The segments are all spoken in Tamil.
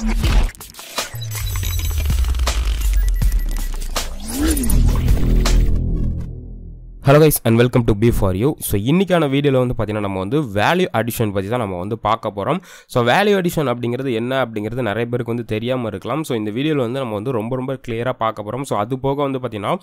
Thank you. Hello guys and welcome to B for you so இன்றைக்கான வீடியோவில் வந்து பார்த்திங்கன்னா நம்ம வந்து வேல்யூ அடிஷன் பற்றி தான் நம்ம வந்து பார்க்க போகிறோம் ஸோ வேல்யூ அடிஷன் அப்படிங்கிறது என்ன அப்படிங்கிறது நிறைய பேருக்கு வந்து தெரியாமல் இருக்கலாம் ஸோ இந்த வீடியோவில் வந்து நம்ம வந்து ரொம்ப ரொம்ப கிளியராக பார்க்க போகிறோம் ஸோ அது போக வந்து பார்த்திங்கன்னா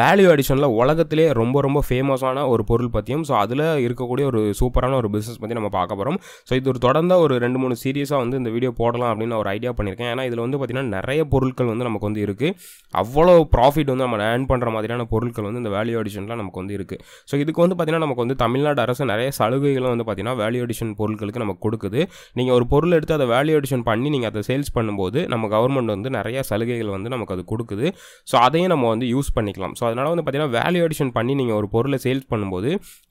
வேல்யூ அடிஷனில் உலகத்திலே ரொம்ப ரொம்ப ஃபேமஸான ஒரு பொருள் பற்றியும் ஸோ அதில் இருக்கக்கூடிய ஒரு சூப்பரான ஒரு பிஸ்னஸ் பற்றி நம்ம பார்க்க போகிறோம் ஸோ இது ஒரு தொடர்ந்த ஒரு ரெண்டு மூணு சீரியஸாக வந்து இந்த வீடியோ போடலாம் அப்படின்னு ஒரு ஐடியா பண்ணியிருக்கேன் ஏன்னா இதில் வந்து பார்த்திங்கன்னா நிறைய பொருட்கள் வந்து நமக்கு வந்து இருக்குது அவ்வளோ ப்ராஃபிட் வந்து நம்ம ஏர்ன் பண்ணுற மாதிரியான பொருட்கள் வந்து இந்த வேல்யூ அடிஷனில் நமக்கு வந்து இருக்குது ஸோ இதுக்கு வந்து பார்த்திங்கன்னா நமக்கு வந்து தமிழ்நாடு அரசு நிறைய சலுகைகளும் வந்து பார்த்திங்கன்னா வேல்யூ அடிஷன் பொருட்களுக்கு நமக்கு கொடுக்குது நீங்கள் ஒரு பொருள் எடுத்து அதை வேல்யூ அடிஷன் பண்ணி நீங்கள் அதை சேல்ஸ் பண்ணும்போது நம்ம கவர்மெண்ட் வந்து நிறைய சலுகைகள் வந்து நமக்கு அது கொடுக்குது ஸோ அதையும் நம்ம வந்து யூஸ் பண்ணிக்கலாம் ஸோ அதனால் வந்து பார்த்திங்கன்னா வேல்யூ அடிஷன் பண்ணி நீங்கள் ஒரு பொருளை சேல்ஸ் பண்ணும்போது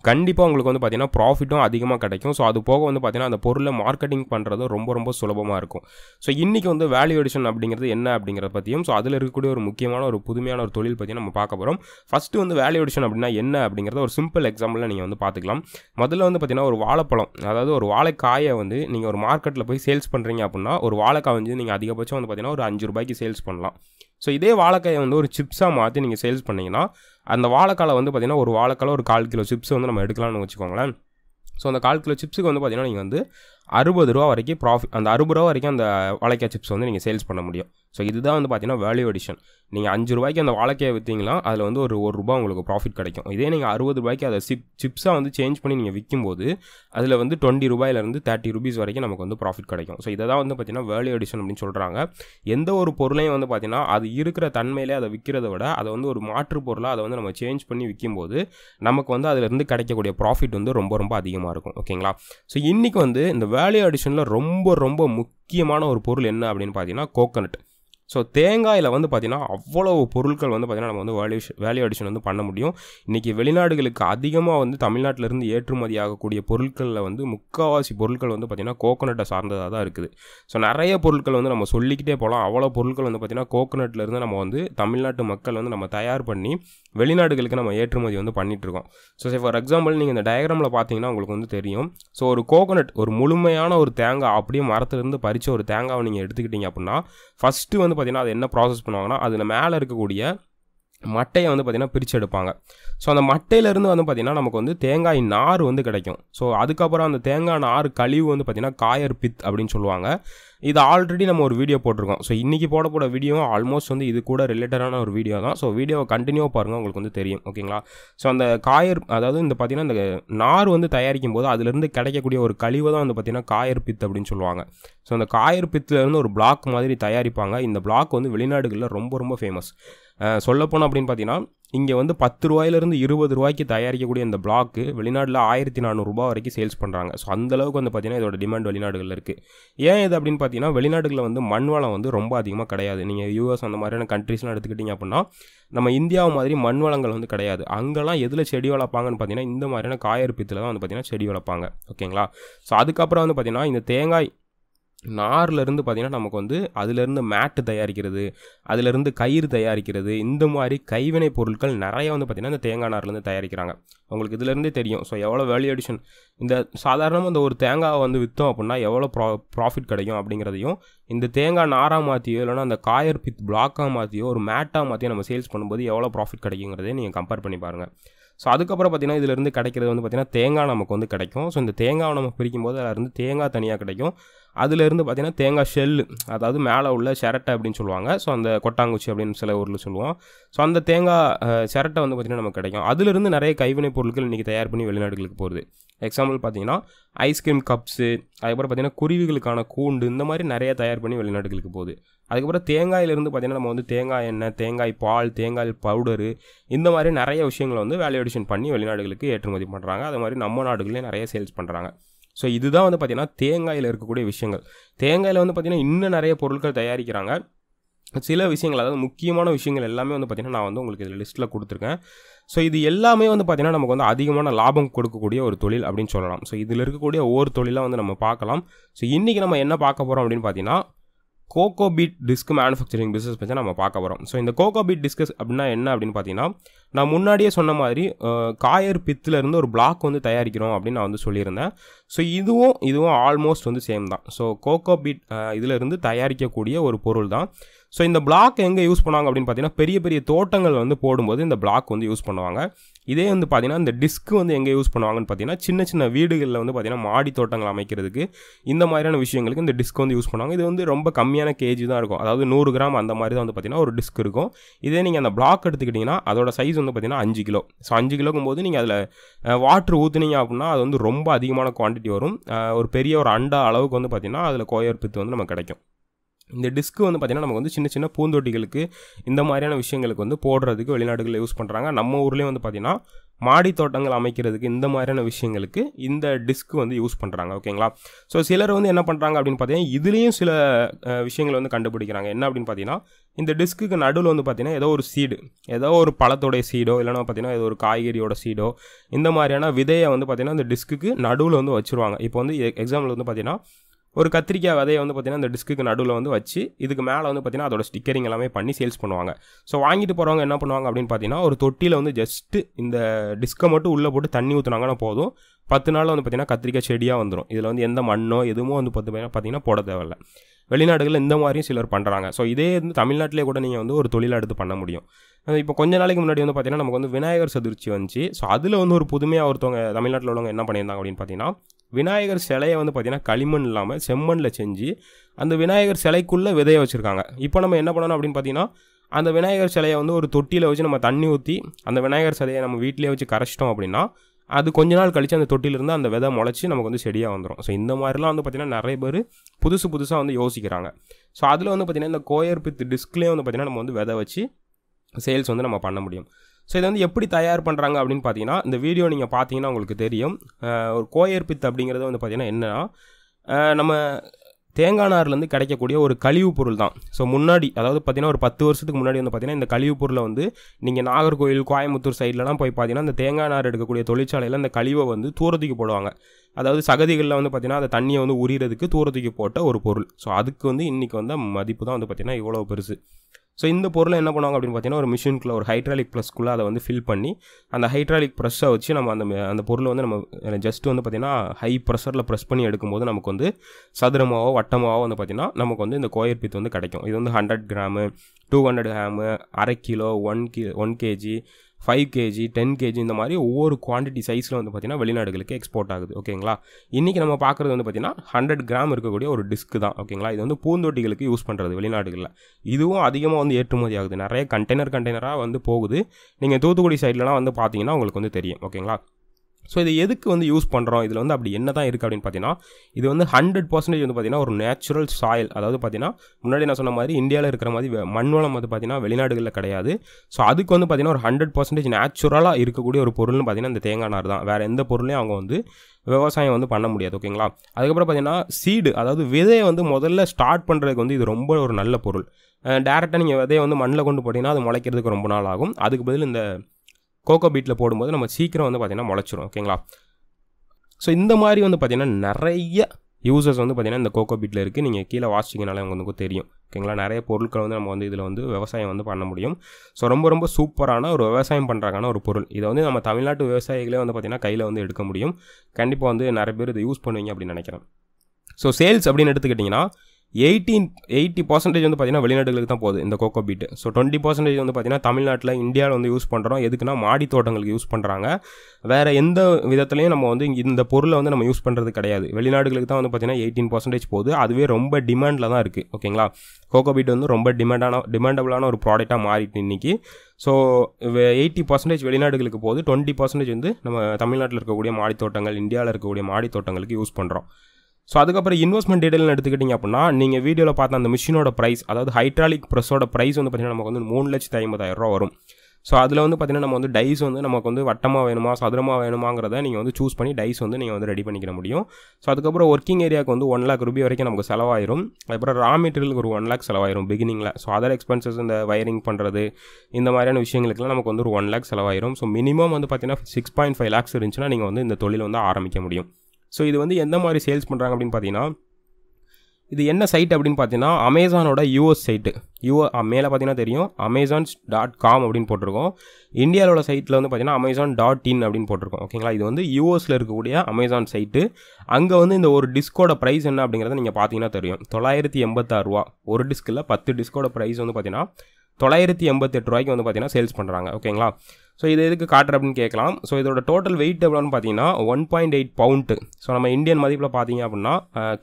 கண்டிப்பாக உங்களுக்கு வந்து பார்த்திங்கன்னா ப்ராஃபிட்டும் அதிகமாக கிடைக்கும் ஸோ அது போக வந்து பார்த்திங்கன்னா அந்த பொருளை மார்க்கெட்டிங் பண்ணுறதும் ரொம்ப ரொம்ப சுலபமாக இருக்கும் ஸோ இன்றைக்கி வந்து வேல்யூ அடிஷன் அப்படிங்கிறது என்ன அப்படிங்கிறத பற்றியும் ஸோ அதில் இருக்கக்கூடிய ஒரு முக்கியமான ஒரு புதுமையான ஒரு தொழில் பற்றி நம்ம பார்க்க போகிறோம் ஃபஸ்ட்டு வந்து வேல்யூ அடிஷன் அப்படின்னா என்ன அப்படிங்கிறத ஒரு சிம்பிள் எக்ஸாம்பிளில் நீங்கள் வந்து பார்த்துக்கலாம் முதல்ல வந்து பார்த்தீங்கன்னா ஒரு வாழைப்பழம் அதாவது ஒரு வாழைக்காயை வந்து நீங்கள் ஒரு மார்க்கெட்டில் போய் சேல்ஸ் பண்ணுறீங்க அப்படின்னா ஒரு வாழைக்காய் வந்து நீங்கள் அதிகபட்சம் வந்து பார்த்திங்கன்னா ஒரு அஞ்சு ரூபாய்க்கு சேல்ஸ் பண்ணலாம் ஸோ இதே வாழைக்காயை வந்து ஒரு சிப்ஸாக மாற்றி நீங்கள் சேல்ஸ் பண்ணிங்கன்னா அந்த வாழைக்காலை வந்து பார்த்தீங்கன்னா ஒரு வாழைக்கால ஒரு கால் கிலோ சிப்ஸ் வந்து நம்ம எடுக்கலாம்னு வச்சுக்கோங்களேன் ஸோ அந்த கால் கிலோ சிப்ஸுக்கு வந்து பார்த்திங்கன்னா நீங்கள் வந்து அறுபது ரூபா வரைக்கும் ப்ராஃபிட் அந்த அறுபது ரூபா வரைக்கும் அந்த வாழைக்காய் சிப்ஸ் வந்து நீங்கள் சேல்ஸ் பண்ண முடியும் ஸோ இதுதான் வந்து பார்த்தீங்கன்னா வேல்யூ அடிஷன் நீங்கள் அஞ்சு ரூபாய்க்கு அந்த வாழைக்காய் விற்றீங்களா அதில் வந்து ஒரு ஒரு ரூபா உங்களுக்கு ப்ராஃபிட் கிடைக்கும் இதே நீங்கள் அறுபது ரூபாய்க்கு அதை சிப் சிப்ஸாக வந்து சேஞ்ச் பண்ணி நீங்கள் விற்கும்போது அதில் வந்து டுவெண்ட்டி ரூபாயிலேருந்து தேர்ட்டி ருபீஸ் வரைக்கும் நமக்கு வந்து ப்ராஃபிட் கிடைக்கும் ஸோ இதை தான் வந்து பார்த்தீங்கன்னா வேல்யூ அடிஷன் அப்படின்னு சொல்கிறாங்க எந்த ஒரு பொருளையும் வந்து பார்த்தீங்கன்னா அது இருக்கிற தன்மையிலே அதை விற்கிறத விட அதை வந்து ஒரு மாற்று பொருளாக அதை வந்து நம்ம சேஞ்ச் பண்ணி விற்கும்போது நமக்கு வந்து அதிலிருந்து கிடைக்கக்கூடிய ப்ராஃபிட் வந்து ரொம்ப ரொம்ப அதிகமாக இருக்கும் ஓகேங்களா ஸோ இன்றைக்கி வந்து இந்த வேல்யூ அடிஷனில் ரொம்ப ரொம்ப முக்கியமான ஒரு பொருள் என்ன அப்படின்னு பார்த்தீங்கன்னா கோகனட் ஸோ தேங்காயில் வந்து பார்த்திங்கன்னா அவ்வளோ பொருட்கள் வந்து பார்த்திங்கன்னா நம்ம வந்து வேல்யூஷன் வேல்யூ அடிஷன் வந்து பண்ண முடியும் இன்றைக்கி வெளிநாடுகளுக்கு அதிகமாக வந்து தமிழ்நாட்டிலேருந்து ஏற்றுமதி ஆகக்கூடிய பொருட்களில் வந்து முக்கால்வாசி பொருட்கள் வந்து பார்த்திங்கன்னா கோகோனட்டை சார்ந்ததாக தான் இருக்குது ஸோ நிறைய பொருட்கள் வந்து நம்ம சொல்லிக்கிட்டே போகலாம் அவ்வளோ பொருட்கள் வந்து பார்த்திங்கன்னா கோகோனட்லேருந்து நம்ம வந்து தமிழ்நாட்டு மக்கள் வந்து நம்ம தயார் பண்ணி வெளிநாடுகளுக்கு நம்ம ஏற்றுமதி வந்து பண்ணிகிட்ருக்கோம் ஸோ ஃபார் எக்ஸாம்பிள் நீங்கள் இந்த டயக்ராமில் பார்த்தீங்கன்னா உங்களுக்கு வந்து தெரியும் ஸோ ஒரு கோகோனட் ஒரு முழுமையான ஒரு தேங்காய் அப்படியே மரத்துலேருந்து பறித்த ஒரு தேங்காவை நீங்கள் எடுத்துக்கிட்டீங்க அப்படின்னா ஃபஸ்ட்டு வந்து பார்த்தீங்கன்னா அது என்ன ப்ராசஸ் பண்ணுவாங்கன்னா அதில் மேலே இருக்கக்கூடிய மட்டையை வந்து பார்த்திங்கன்னா பிரித்து எடுப்பாங்க ஸோ அந்த மட்டையிலேருந்து வந்து பார்த்திங்கன்னா நமக்கு வந்து தேங்காய் நார் வந்து கிடைக்கும் ஸோ அதுக்கப்புறம் அந்த தேங்காய் நார் கழிவு வந்து பார்த்திங்கன்னா காயர் பித் அப்படின்னு சொல்லுவாங்க இது ஆல்ரெடி நம்ம ஒரு வீடியோ போட்டிருக்கோம் ஸோ இன்றைக்கி போடக்கூட வீடியோவும் ஆல்மோஸ்ட் வந்து இது கூட ரிலேட்டடான ஒரு வீடியோ தான் ஸோ வீடியோவை கண்டினியூவாக பாருங்கள் உங்களுக்கு வந்து தெரியும் ஓகேங்களா ஸோ அந்த காயர் அதாவது இந்த பார்த்திங்கன்னா இந்த நார் வந்து தயாரிக்கும் போது அதுலேருந்து கிடைக்கக்கூடிய ஒரு கழிவு தான் வந்து பார்த்திங்கன்னா காயர் பித் அப்படின்னு சொல்லுவாங்க ஸோ அந்த காயர் பித்துலேருந்து ஒரு பிளாக் மாதிரி தயாரிப்பாங்க இந்த பிளாக் வந்து வெளிநாடுகளில் ரொம்ப ரொம்ப ஃபேமஸ் சொல்லப்போனால் அப்படின்னு பார்த்தீங்கன்னா இங்கே வந்து பத்து ரூபாயிலேருந்து இருபது ரூபாய்க்கு தயாரிக்கக்கூடிய இந்த பிளாக்கு வெளிநாட்டில் ஆயிரத்தி நானூறுரூபா வரைக்கும் சேல்ஸ் பண்ணுறாங்க ஸோ அந்தளவுக்கு வந்து பார்த்திங்கன்னா இதோட டிமாண்ட் வெளிநாடுகளில் இருக்குது ஏன் இது அப்படின்னு பார்த்தீங்கன்னா வெளிநாடுகளில் வந்து மண் வளம் வந்து ரொம்ப அதிகமாக கிடையாது நீங்கள் யூஎஸ் அந்த மாதிரியான கண்ட்ரீஸ்லாம் எடுத்துக்கிட்டிங்க அப்படின்னா நம்ம இந்தியாவை மாதிரி மண் வளங்கள் வந்து கிடையாது அங்கெல்லாம் எதில் செடி வளர்ப்பாங்கன்னு பார்த்தீங்கன்னா இந்த மாதிரியான காயற்பித்தில் தான் வந்து பார்த்திங்கன்னா செடி வளர்ப்பாங்க ஓகேங்களா ஸோ அதுக்கப்புறம் வந்து பார்த்திங்கன்னா இந்த தேங்காய் நார்லேருந்து பார்த்திங்கன்னா நமக்கு வந்து அதுலேருந்து மேட்டு தயாரிக்கிறது அதுலேருந்து கயிறு தயாரிக்கிறது இந்த மாதிரி கைவினை பொருட்கள் நிறையா வந்து பார்த்திங்கன்னா இந்த தேங்காய் நார்லேருந்து தயாரிக்கிறாங்க உங்களுக்கு இதுலேருந்தே தெரியும் ஸோ எவ்வளோ வேல்யூ அடிஷன் இந்த சாதாரணமாக இந்த ஒரு தேங்காவை வந்து விற்றோம் அப்படின்னா எவ்வளோ ப்ரா ப்ராஃபிட் கிடைக்கும் அப்படிங்கிறதையும் இந்த தேங்காய் நாராக மாற்றியோ இல்லைனா அந்த காயர் பித் பிளாக்காக மாற்றியோ ஒரு மேட்டாக மாற்றியோ நம்ம சேல்ஸ் பண்ணும்போது எவ்வளோ ப்ராஃபிட் கிடைக்குங்கிறதையும் நீங்கள் கம்பேர் பண்ணி பாருங்கள் ஸோ அதுக்கப்புறம் பார்த்திங்கன்னா இதுலேருந்து கிடைக்கிறது வந்து பார்த்திங்கன்னா தேங்காய் நமக்கு வந்து கிடைக்கும் ஸோ இந்த தேங்காவை நம்ம பிரிக்கும் போது அதில் இருந்து தேங்காய் தனியாக கிடைக்கும் அதுலேருந்து பார்த்திங்கன்னா தேங்காய் ஷெல் அதாவது மேலே உள்ள செரட்டை அப்படின்னு சொல்லுவாங்க ஸோ அந்த கொட்டாங்குச்சி அப்படின்னு சில ஊரில் சொல்லுவோம் ஸோ அந்த தேங்காய் செரட்டை வந்து பார்த்திங்கன்னா நமக்கு கிடைக்கும் அதுலேருந்து நிறைய கைவினைப் பொருட்கள் இன்றைக்கி தயார் பண்ணி வெளிநாடுகளுக்கு போகிறது எக்ஸாம்பிள் பார்த்திங்கன்னா ஐஸ்கிரீம் கப்ஸு அதுக்கப்புறம் பார்த்திங்கன்னா குருவிகளுக்கான கூண்டு இந்த மாதிரி நிறைய தயார் பண்ணி வெளிநாடுகளுக்கு போகுது அதுக்கப்புறம் தேங்காயிலிருந்து பார்த்திங்கன்னா நம்ம வந்து தேங்காய் எண்ணெய் தேங்காய் பால் தேங்காய் பவுடரு இந்த மாதிரி நிறைய விஷயங்களை வந்து வேல்யூ பண்ணி வெளிநாடுகளுக்கு ஏற்றுமதி பண்ணுறாங்க அது மாதிரி நம்ம நாடுகளே நிறைய சேல்ஸ் பண்ணுறாங்க ஸோ இதுதான் வந்து பார்த்திங்கன்னா தேங்காயில் இருக்கக்கூடிய விஷயங்கள் தேங்காயில் வந்து பார்த்திங்கன்னா இன்னும் நிறைய பொருட்கள் தயாரிக்கிறாங்க சில விஷயங்கள் அதாவது முக்கியமான விஷயங்கள் எல்லாமே வந்து பார்த்திங்கன்னா நான் வந்து உங்களுக்கு இதில் லிஸ்ட்டில் கொடுத்துருக்கேன் ஸோ இது எல்லாமே வந்து பார்த்திங்கன்னா நமக்கு வந்து அதிகமான லாபம் கொடுக்கக்கூடிய ஒரு தொழில் அப்படின்னு சொல்லலாம் ஸோ இதில் இருக்கக்கூடிய ஒவ்வொரு தொழிலாக வந்து நம்ம பார்க்கலாம் ஸோ இன்றைக்கி நம்ம என்ன பார்க்க போகிறோம் அப்படின்னு பார்த்தீங்கன்னா coco peat disc manufacturing business பற்றி நம்ம பார்க்க போகிறோம் ஸோ இந்த கோகோ பீட் டிஸ்கஸ் அப்படின்னா என்ன அப்படின்னு பார்த்தீங்கன்னா நான் முன்னாடியே சொன்ன மாதிரி காயர் பித்துலேருந்து ஒரு பிளாக் வந்து தயாரிக்கிறோம் அப்படின்னு நான் வந்து சொல்லியிருந்தேன் ஸோ இதுவும் இதுவும் ஆல்மோஸ்ட் வந்து சேம் தான் ஸோ கோகோ பீட் இதிலிருந்து தயாரிக்கக்கூடிய ஒரு பொருள் தான் ஸோ இந்த பிளாக் எங்கே யூஸ் பண்ணுவாங்க அப்படின்னு பார்த்தீங்கன்னா பெரிய பெரிய தோட்டங்கள் வந்து போடும்போது இந்த பிளாக் வந்து யூஸ் பண்ணுவாங்க இதே வந்து பார்த்தீங்கன்னா இந்த டிஸ்க்கு வந்து எங்கே யூஸ் பண்ணுவாங்கன்னு பார்த்தீங்கன்னா சின்ன சின்ன வீடுகளில் வந்து பார்த்திங்கன்னா மாடி தோட்டங்கள் அமைக்கிறதுக்கு இந்த மாதிரியான விஷயங்களுக்கு இந்த டிஸ்க் வந்து யூஸ் பண்ணுவாங்க இது வந்து ரொம்ப கம்மியான கேஜி தான் இருக்கும் அதாவது நூறு கிராம் அந்த மாதிரி தான் வந்து பார்த்திங்கன்னா ஒரு டிஸ்க் இருக்கும் இதே நீங்கள் அந்த பிளாக் எடுத்துக்கிட்டிங்கன்னா அதோட சைஸ் வந்து பார்த்திங்கன்னா அஞ்சு கிலோ ஸோ அஞ்சு கிலோக்கும் போது நீங்கள் அதில் வாட்ரு ஊற்றுனீங்க அப்படின்னா அது வந்து ரொம்ப அதிகமான குவான்டிட்டி வரும் ஒரு பெரிய ஒரு அண்டா அளவுக்கு வந்து பார்த்திங்கன்னா அதில் கோயர் பித்து வந்து நமக்கு கிடைக்கும் இந்த டிஸ்க் வந்து பார்த்திங்கன்னா நமக்கு வந்து சின்ன சின்ன பூந்தொட்டிகளுக்கு இந்த மாதிரியான விஷயங்களுக்கு வந்து போடுறதுக்கு வெளிநாடுகளில் யூஸ் பண்ணுறாங்க நம்ம ஊர்லேயும் வந்து பார்த்திங்கன்னா மாடி தோட்டங்கள் அமைக்கிறதுக்கு இந்த மாதிரியான விஷயங்களுக்கு இந்த டிஸ்க் வந்து யூஸ் பண்ணுறாங்க ஓகேங்களா ஸோ சிலர் வந்து என்ன பண்ணுறாங்க அப்படின்னு பார்த்தீங்கன்னா இதுலேயும் சில விஷயங்கள் வந்து கண்டுபிடிக்கிறாங்க என்ன அப்படின்னு பார்த்தீங்கன்னா இந்த டிஸ்க்கு நடுவில் வந்து பார்த்தீங்கன்னா ஏதோ ஒரு சீடு ஏதோ ஒரு பழத்தோடைய சீடோ இல்லைனா பார்த்தீங்கன்னா ஏதோ ஒரு காய்கறியோட சீடோ இந்த மாதிரியான விதையை வந்து பார்த்திங்கன்னா இந்த டிஸ்க்கு நடுவில் வந்து வச்சுருவாங்க இப்போ வந்து எக்ஸாம்பிள் வந்து பார்த்திங்கன்னா ஒரு கத்திரிக்காய் விதையை வந்து பார்த்தீங்கன்னா இந்த டிஸ்க்கு நடுவில் வந்து வச்சு இதுக்கு மேலே வந்து பார்த்தீங்கன்னா அதோட ஸ்டிக்கரிங் எல்லாமே பண்ணி சேல்ஸ் பண்ணுவாங்க ஸோ வாங்கிட்டு போகிறவங்க என்ன பண்ணுவாங்க அப்படின்னு பார்த்தீங்கன்னா ஒரு தொட்டியில் வந்து ஜஸ்ட்டு இந்த டிஸ்க்கை மட்டும் உள்ளே போட்டு தண்ணி ஊற்றுனாங்கன்னா போதும் பத்து நாளில் வந்து பார்த்தீங்கன்னா கத்திரிக்காய் செடியாக வந்துடும் இதில் வந்து எந்த மண்ணோ எதுவும் வந்து பார்த்து பார்த்திங்கன்னா போட தேவையில்ல வெளிநாடுகளில் இந்த மாதிரியும் சிலர் பண்ணுறாங்க ஸோ இதே வந்து தமிழ்நாட்டிலே கூட நீங்கள் வந்து ஒரு தொழிலாக எடுத்து பண்ண முடியும் இப்போ கொஞ்ச நாளைக்கு முன்னாடி வந்து பார்த்திங்கன்னா நமக்கு வந்து விநாயகர் சதுர்த்தி வந்துச்சு ஸோ அதில் வந்து ஒரு புதுமையாக ஒருத்தவங்க தமிழ்நாட்டில் உள்ளவங்க என்ன பண்ணியிருந்தாங்க அப்படின்னு பார்த்தீங்கன்னா விநாயகர் சிலையை வந்து பார்த்திங்கன்னா களிமண் இல்லாமல் செம்மண்ணில் செஞ்சு அந்த விநாயகர் சிலைக்குள்ளே விதையை வச்சுருக்காங்க இப்போ நம்ம என்ன பண்ணணும் அப்படின்னு பார்த்தீங்கன்னா அந்த விநாயகர் சிலையை வந்து ஒரு தொட்டியில் வச்சு நம்ம தண்ணி ஊற்றி அந்த விநாயகர் சிலையை நம்ம வீட்டிலே வச்சு கரைச்சிட்டோம் அப்படின்னா அது கொஞ்ச நாள் கழித்து அந்த தொட்டிலிருந்து அந்த விதை முளைச்சி நமக்கு வந்து செடியாக வந்துடும் ஸோ இந்த மாதிரிலாம் வந்து பார்த்திங்கன்னா நிறைய பேர் புதுசு புதுசாக வந்து யோசிக்கிறாங்க ஸோ அதில் வந்து பார்த்திங்கன்னா இந்த கோயர் பித் டிஸ்க்லேயே வந்து பார்த்திங்கன்னா நம்ம வந்து விதை வச்சு சேல்ஸ் வந்து நம்ம பண்ண முடியும் ஸோ இதை வந்து எப்படி தயார் பண்ணுறாங்க அப்படின்னு பார்த்தீங்கன்னா இந்த வீடியோ நீங்கள் பார்த்தீங்கன்னா உங்களுக்கு தெரியும் ஒரு கோயர்பித் அப்படிங்கிறது வந்து பார்த்திங்கன்னா என்னென்னா நம்ம தேங்காய் நார்லேருந்து கிடைக்கக்கூடிய ஒரு கழிவுப் பொருள் தான் ஸோ முன்னாடி அதாவது பார்த்தீங்கன்னா ஒரு பத்து வருஷத்துக்கு முன்னாடி வந்து பார்த்தீங்கன்னா இந்த கழிவுப் பொருளை வந்து நீங்கள் நாகர்கோவில் கோயம்புத்தூர் சைட்லலாம் போய் பார்த்தீங்கன்னா அந்த தேங்காய் நார் எடுக்கக்கூடிய தொழிற்சாலையில் அந்த கழிவை வந்து தூரத்துக்கு போடுவாங்க அதாவது சகதிகளில் வந்து பார்த்தீங்கன்னா அந்த தண்ணியை வந்து உரியறதுக்கு தூரத்துக்கு போட்ட ஒரு பொருள் ஸோ அதுக்கு வந்து இன்றைக்கி வந்து மதிப்பு தான் வந்து பார்த்திங்கன்னா இவ்வளோ பெருசு ஸோ இந்த பொருளை என்ன பண்ணுவாங்க அப்படின்னு பார்த்தீங்கன்னா ஒரு மிஷினுக்குள்ள ஒரு ஹைட்ராலிக் ப்ளஸ் அதை வந்து ஃபில் பண்ணி அந்த ஹைட்ராலிக் ப்ரெஷ்ஷை வச்சு நம்ம அந்த அந்த பொருளை வந்து நம்ம ஜஸ்ட் வந்து பார்த்திங்கன்னா ஹை ப்ரெஷரில் ப்ரெஸ் பண்ணி எடுக்கும்போது நமக்கு வந்து சதுரமாவோ வட்டமாவோ வந்து பார்த்திங்கன்னா நமக்கு வந்து இந்த கோயர் பித்து வந்து கிடைக்கும் இது வந்து hundred gram two hundred gram அரை கிலோ ஒன் கி one KG five KG ten KG இந்த மாதிரி ஒவ்வொரு குவான்டிட்டி சைஸில் வந்து பார்த்திங்கன்னா வெளிநாடுகளுக்கு எக்ஸ்போர்ட் ஆகுது ஓகேங்களா இன்றைக்கி நம்ம பார்க்குறது வந்து பார்த்திங்கன்னா ஹண்ட்ரட் கிராம் இருக்கக்கூடிய ஒரு டிஸ்க் தான் ஓகேங்களா இது வந்து பூந்தொட்டிகளுக்கு யூஸ் பண்ணுறது வெளிநாடுகளில் இதுவும் அதிகமாக வந்து ஏற்றுமதி ஆகுது நிறைய கண்டெய்னர் கண்டெய்னராக வந்து போகுது நீங்கள் தூத்துக்குடி சைட்லலாம் வந்து பார்த்தீங்கன்னா உங்களுக்கு வந்து தெரியும் ஓகேங்களா ஸோ இது எதுக்கு வந்து யூஸ் பண்ணுறோம் இதில் வந்து அப்படி என்ன தான் இருக்குது அப்படின்னு பார்த்தீங்கன்னா இது வந்து ஹண்ட்ரட் பர்சன்டேஜ் வந்து பார்த்தீங்கன்னா ஒரு நேச்சுரல் சாயில் அதாவது பார்த்தீங்கன்னா முன்னாடி நான் சொன்ன மாதிரி இந்தியாவில் இருக்கிற மாதிரி மண் வளம் வந்து பார்த்தீங்கன்னா வெளிநாடுகளில் கிடையாது ஸோ அதுக்கு வந்து பார்த்தீங்கன்னா ஒரு ஹண்ட்ரட் பர்சன்டேஜ் நேச்சுரலாக இருக்கக்கூடிய ஒரு பொருள்னு பார்த்தீங்கன்னா இந்த தேங்காய் நார் தான் வேறு எந்த பொருளையும் அவங்க வந்து விவசாயம் வந்து பண்ண முடியாது ஓகேங்களா அதுக்கப்புறம் பார்த்தீங்கன்னா சீடு அதாவது விதையை வந்து முதல்ல ஸ்டார்ட் பண்ணுறதுக்கு வந்து இது ரொம்ப ஒரு நல்ல பொருள் டேரெக்டாக நீங்கள் விதையை வந்து மண்ணில் கொண்டு போட்டிங்கன்னா அது முளைக்கிறதுக்கு ரொம்ப நாள் ஆகும் அதுக்கு பதில் இந்த கோகோ பீட்டில் போடும்போது நம்ம சீக்கிரம் வந்து பார்த்திங்கன்னா முளைச்சிரும் ஓகேங்களா ஸோ இந்த மாதிரி வந்து பார்த்திங்கன்னா நிறைய யூசர்ஸ் வந்து பார்த்திங்கன்னா இந்த கோகோ பீட்டில் இருக்குது நீங்கள் கீழே வாசிச்சிங்கனாலே உங்களுக்கு தெரியும் ஓகேங்களா நிறைய பொருட்கள் வந்து நம்ம வந்து இதில் வந்து விவசாயம் வந்து பண்ண முடியும் ஸோ ரொம்ப ரொம்ப சூப்பரான ஒரு விவசாயம் பண்ணுறாங்கன ஒரு பொருள் இதை வந்து நம்ம தமிழ்நாட்டு விவசாயிகளே வந்து பார்த்திங்கன்னா கையில் வந்து எடுக்க முடியும் கண்டிப்பாக வந்து நிறைய பேர் இதை யூஸ் பண்ணுவீங்க அப்படின்னு நினைக்கிறேன் ஸோ சேல்ஸ் அப்படின்னு எடுத்துக்கிட்டிங்கன்னா எயிட்டீன் எயிட்டி பர்சன்டேஜ் வந்து பார்த்தீங்கன்னா வெளிநாடுகளுக்கு தான் போகுது இந்த coco peat so twenty percentage வந்து பார்த்தீங்கன்னா தமிழ்நாட்டில் இந்தியாவில் வந்து யூஸ் பண்ணுறோம் எதுக்குன்னா மாடி தோட்டங்களுக்கு யூஸ் பண்ணுறாங்க வேறு எந்த விதத்துலையும் நம்ம வந்து இந்த பொருளை வந்து நம்ம யூஸ் பண்ணுறது கிடையாது வெளிநாடுகளுக்கு தான் வந்து பார்த்தீங்கன்னா எயிட்டீன் பர்சன்டேஜ் போகுது அதுவே ரொம்ப டிமாண்டில் தான் இருக்குது ஓகேங்களா கோகோ பீட் வந்து ரொம்ப டிமாண்டான டிமாண்டபுளான ஒரு ப்ராடக்டாக மாறிட்டு இன்றைக்கி ஸோ எயிட்டி பர்சன்டேஜ் வெளிநாடுகளுக்கு போகுது டுவெண்ட்டி பர்சன்டேஜ் வந்து நம்ம தமிழ்நாட்டில் இருக்கக்கூடிய மாடித்தோட்டங்கள் இந்தியாவில் இருக்கக்கூடிய தோட்டங்களுக்கு யூஸ் பண்ணுறோம் ஸோ அதுக்கப்புறம் இன்வெஸ்ட்மெண்ட் டீடைல்னு எடுத்துக்கிட்டிங்க அப்படின்னா நீங்கள் வீடியோவில் பார்த்த அந்த மிஷினோட ப்ரைஸ் அதாவது ஹைட்ராலிக் ப்ரெஸ்ஸோட ப்ரைஸ் வந்து பார்த்திங்கன்னா நமக்கு வந்து மூணு லட்சத்து ஐம்பதாயிரரூவா வரும் ஸோ அதில் வந்து பார்த்திங்கன்னா நம்ம வந்து டைஸ் வந்து நமக்கு வந்து வட்டமாக வேணுமா சதுரமாக வேணுமாங்கிறத நீங்கள் வந்து சூஸ் பண்ணி டைஸ் வந்து நீங்கள் வந்து ரெடி பண்ணிக்கிற முடியும் ஸோ அதுக்கப்புறம் ஒர்க்கிங் ஏரியாவுக்கு வந்து ஒன் லேக் ருபி வரைக்கும் நமக்கு செலவாயிரும் அதுக்கப்புறம் ரா மெட்டீரியலுக்கு ஒரு ஒன் லேக் செலவாயிரும் பிகினிங்கில் ஸோ அதர் எக்ஸ்பென்சஸ் இந்த வயரிங் பண்ணுறது இந்த மாதிரியான விஷயங்களுக்குலாம் நமக்கு வந்து ஒரு ஒன் லேக் செலவாயிரும் ஸோ மினிமம் வந்து பார்த்திங்கன்னா சிக்ஸ் பாயிண்ட் ஃபைவ் லேக்ஸ் இருந்துச்சுன்னா நீங்கள் வந்து இந்த தொழில் வந்து ஆரம்பிக்க முடியும் ஸோ இது வந்து எந்த மாதிரி சேல்ஸ் பண்ணுறாங்க அப்படின்னு பார்த்தீங்கன்னா இது என்ன சைட் அப்படின்னு பார்த்தீங்கன்னா அமேசானோட யூஎஸ் சைட்டு யூஎ மேலே பார்த்தீங்கன்னா தெரியும் அமேசான் டாட் காம் அப்படின்னு போட்டிருக்கோம் இந்தியாவோட சைட்டில் வந்து பார்த்தீங்கன்னா அமேசான் டாட் இன் அப்படின்னு போட்டிருக்கோம் ஓகேங்களா இது வந்து யூஎஸில் இருக்கக்கூடிய அமேசான் சைட்டு அங்கே வந்து இந்த ஒரு டிஸ்கோட ப்ரைஸ் என்ன அப்படிங்கிறத நீங்கள் பார்த்தீங்கன்னா தெரியும் தொள்ளாயிரத்தி எண்பத்தாறு ரூபா ஒரு டிஸ்கில் பத்து டிஸ்கோட ப்ரைஸ் வந்து பார்த்தீங்கன்னா தொள்ளாயிரத்தி எண்பத்தெட்டு ரூபாய்க்கு வந்து பார்த்தீங்கன்னா சேல்ஸ் பண்ணுறாங்க ஓகேங்களா ஸோ இது எதுக்கு காட்டுற அப்படின்னு கேட்கலாம் ஸோ இதோட டோட்டல் வெயிட் எவ்வளோன்னு பார்த்தீங்கன்னா one point eight pound so நம்ம இந்தியன் மதிப்பில் பார்த்தீங்க அப்படின்னா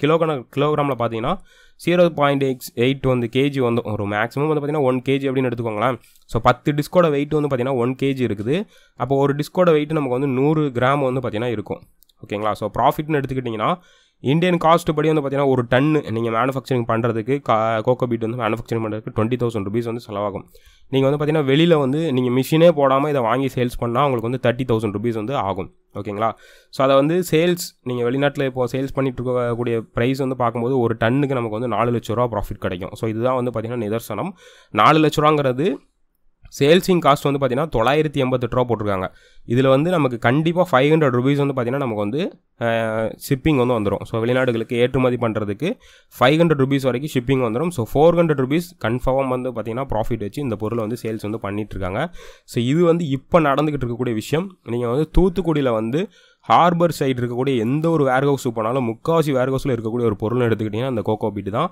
கிலோ கணக்கு கிலோகிராமில் பார்த்தீங்கன்னா ஜீரோ பாயிண்ட் எக்ஸ் எயிட் வந்து கேஜி வந்து ஒரு மேக்ஸிமம் வந்து பார்த்தீங்கன்னா ஒன் கேஜி அப்படின்னு எடுத்துக்கோங்களேன் ஸோ பத்து டிஸ்கோட வெயிட் வந்து பார்த்தீங்கன்னா ஒன் கேஜி இருக்குது அப்போ ஒரு டிஸ்கோட வெயிட் நமக்கு வந்து நூறு கிராம் வந்து பார்த்தீங்கன்னா இருக்கும் ஓகேங்களா ஸோ ப்ராஃபிட்னு எடுத்துக்கிட்டிங்கன்னா இந்தியன் காஸ்ட் படி வந்து பார்த்தீங்கன்னா ஒரு டன்னு நீங்கள் மேனுஃபேக்சரிங் பண்ணுறதுக்கு கா கோகோ பீட் வந்து மேனுஃபேக்சரிங் பண்ணுறதுக்கு டுவெண்ட்டி தௌசண்ட் ருபீஸ் வந்து செலவாகும் நீங்கள் வந்து பார்த்தீங்கன்னா வெளியில் வந்து நீங்கள் மிஷினே போடாமல் இதை வாங்கி சேல்ஸ் பண்ணால் உங்களுக்கு வந்து தேர்ட்டி தௌசண்ட் ருபீஸ் வந்து ஆகும் ஓகேங்களா ஸோ அதை வந்து சேல்ஸ் நீங்கள் வெளிநாட்டில் இப்போது சேல்ஸ் பண்ணிட்டு இருக்கக்கூடிய ப்ரைஸ் வந்து பார்க்கும்போது ஒரு டன்னுக்கு நமக்கு வந்து நாலு லட்ச ரூபா ப்ராஃபிட் கிடைக்கும் ஸோ இதுதான் வந்து பார்த்திங்கன்னா நிதர்சனம் நாலு லட்ச ரூபாங்கிறது சேல்ஸிங் காஸ்ட் வந்து பார்த்தீங்கன்னா தொள்ளாயிரத்தி எண்பத்தெட்டு ரூபா போட்டிருக்காங்க இதில் வந்து நமக்கு கண்டிப்பாக ஃபைவ் ஹண்ட்ரட் ருபீஸ் வந்து பார்த்தீங்கன்னா நமக்கு வந்து ஷிப்பிங் வந்து வந்துடும் ஸோ வெளிநாடுகளுக்கு ஏற்றுமதி பண்ணுறதுக்கு ஃபைவ் ஹண்ட்ரட் ருபீஸ் வரைக்கும் ஷிப்பிங் வந்துடும் ஸோ ஃபோர் ஹண்ட்ரட் ருபீஸ் கன்ஃபார்மாக வந்து பார்த்தீங்கன்னா ப்ராஃபிட் வச்சு இந்த பொருளை வந்து சேல்ஸ் வந்து பண்ணிகிட்ருக்காங்க ஸோ இது வந்து இப்போ நடந்துக்கிட்டு இருக்கக்கூடிய விஷயம் நீங்கள் வந்து தூத்துக்குடியில் வந்து ஹார்பர் சைடு இருக்கக்கூடிய எந்த ஒரு வேர் ஹவுஸ் போனாலும் முக்காவாசி வேர் ஹவுஸில் இருக்கக்கூடிய ஒரு பொருள் எடுத்துக்கிட்டிங்கன்னா அந்த கோகோ பீட்டு தான்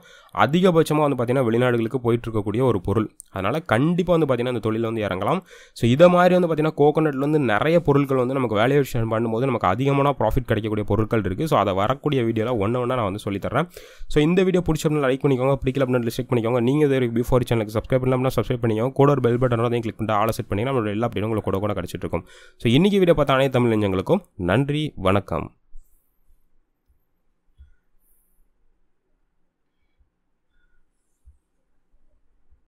அதிகபட்சமாக வந்து பார்த்தீங்கன்னா வெளிநாடுகளுக்கு போயிட்டு இருக்கக்கூடிய ஒரு பொருள் அதனால் கண்டிப்பாக வந்து பார்த்தீங்கன்னா அந்த தொழில் வந்து இறங்கலாம் ஸோ இதை மாதிரி வந்து பார்த்தீங்கன்னா பார்த்திங்கன்னா வந்து நிறைய பொருட்கள் வந்து நமக்கு வேல்யூஷன் பண்ணும்போது நமக்கு அதிகமான ப்ராஃபிட் கிடைக்கக்கூடிய பொருட்கள் இருக்குது ஸோ அதை வரக்கூடிய வீடியோவில் ஒன்று ஒன்றா நான் வந்து சொல்லித்தரேன் ஸோ இந்த வீடியோ பிடிச்சிருந்தா லைக் பண்ணிக்கோங்க பிடிக்கல அப்படின்னு செக் பண்ணிக்கோங்க நீங்கள் இதை பிஃபோர் சேனலுக்கு சப்ஸ்கிரைப் பண்ணலாம் சப்ஸ்கிரைப் பண்ணிக்கோங்க கூட ஒரு பெல் பட்டன் அதையும் கிளிக் பண்ணிட்டு ஆளை செட் பண்ணிங்கன்னா நம்மளோட எல்லா அப்படியும் உங்களுக்கு கூட கூட கிடச்சிட்டு இருக்கும் ஸோ இன்றைக்கி வீடியோ பார்த்தா அனைத்து தமிழ் நெஞ்சங்களுக்கும் நன்றி நன்றி வணக்கம்